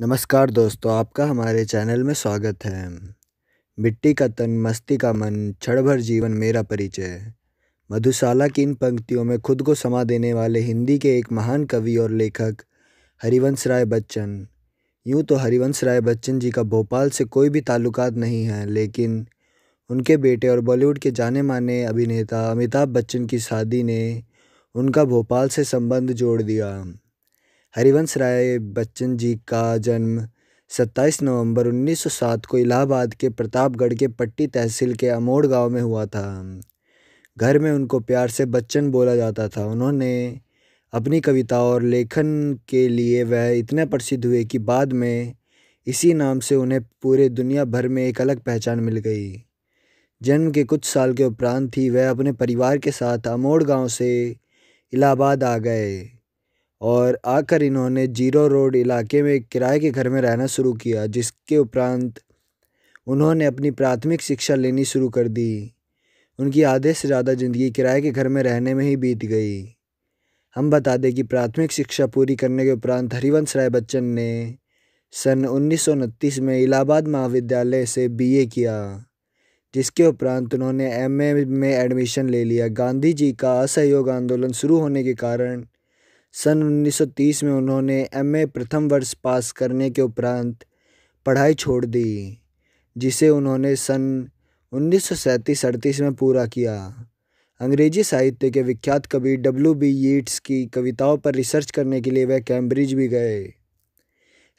नमस्कार दोस्तों आपका हमारे चैनल में स्वागत है मिट्टी का तन मस्ती का मन क्षण भर जीवन मेरा परिचय मधुशाला की इन पंक्तियों में खुद को समा देने वाले हिंदी के एक महान कवि और लेखक हरिवंश राय बच्चन यूँ तो हरिवंश राय बच्चन जी का भोपाल से कोई भी ताल्लुकात नहीं है लेकिन उनके बेटे और बॉलीवुड के जाने माने अभिनेता अमिताभ बच्चन की शादी ने उनका भोपाल से संबंध जोड़ दिया हरिवंश राय बच्चन जी का जन्म 27 नवंबर 1907 को इलाहाबाद के प्रतापगढ़ के पट्टी तहसील के अमोड़ गांव में हुआ था घर में उनको प्यार से बच्चन बोला जाता था उन्होंने अपनी कविता और लेखन के लिए वह इतने प्रसिद्ध हुए कि बाद में इसी नाम से उन्हें पूरे दुनिया भर में एक अलग पहचान मिल गई जन्म के कुछ साल के उपरांत ही वह अपने परिवार के साथ अमोड़ गांव से इलाहाबाद आ गए और आकर इन्होंने जीरो रोड इलाके में किराए के घर में रहना शुरू किया जिसके उपरांत उन्होंने अपनी प्राथमिक शिक्षा लेनी शुरू कर दी उनकी आधे से ज़्यादा ज़िंदगी किराए के घर में रहने में ही बीत गई हम बता दें कि प्राथमिक शिक्षा पूरी करने के उपरांत हरिवंश राय बच्चन ने सन उन्नीस में इलाहाबाद महाविद्यालय से बीए किया जिसके उपरांत उन्होंने एमए में एडमिशन ले लिया गांधी जी का असहयोग आंदोलन शुरू होने के कारण सन 1930 में उन्होंने एमए प्रथम वर्ष पास करने के उपरांत पढ़ाई छोड़ दी जिसे उन्होंने सन उन्नीस सौ सैंतीस में पूरा किया अंग्रेजी साहित्य के विख्यात कवि डब्ल्यू बी यीट्स की कविताओं पर रिसर्च करने के लिए वह कैम्ब्रिज भी गए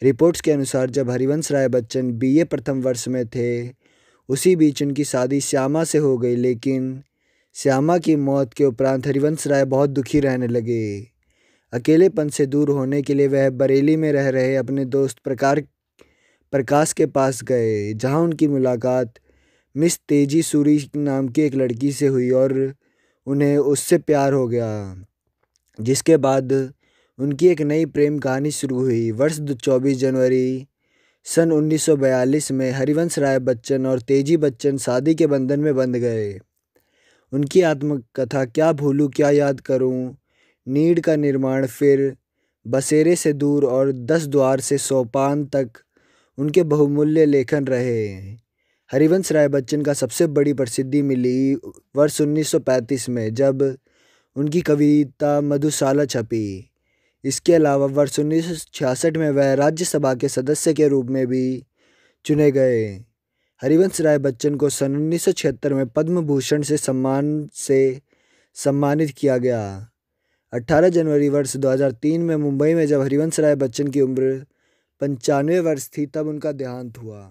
रिपोर्ट्स के अनुसार जब हरिवंश राय बच्चन बीए प्रथम वर्ष में थे उसी बीच उनकी शादी श्यामा से हो गई लेकिन श्यामा की मौत के उपरांत हरिवंश राय बहुत दुखी रहने लगे अकेलेपन से दूर होने के लिए वह बरेली में रह रहे अपने दोस्त प्रकार प्रकाश के पास गए जहां उनकी मुलाकात मिस तेजी सूरी नाम की एक लड़की से हुई और उन्हें उससे प्यार हो गया जिसके बाद उनकी एक नई प्रेम कहानी शुरू हुई वर्ष चौबीस जनवरी सन 1942 में हरिवंश राय बच्चन और तेजी बच्चन शादी के बंधन में बंध गए उनकी आत्मकथा क्या भूलूँ क्या याद करूँ नीड का निर्माण फिर बसेरे से दूर और दस द्वार से सोपान तक उनके बहुमूल्य लेखन रहे हरिवंश राय बच्चन का सबसे बड़ी प्रसिद्धि मिली वर्ष 1935 में जब उनकी कविता मधुशाला छपी इसके अलावा वर्ष 1966 में वह राज्यसभा के सदस्य के रूप में भी चुने गए हरिवंश राय बच्चन को सन उन्नीस में पद्म भूषण से सम्मान से सम्मानित किया गया 18 जनवरी वर्ष 2003 में मुंबई में जब हरिवंश राय बच्चन की उम्र पंचानवे वर्ष थी तब उनका देहांत हुआ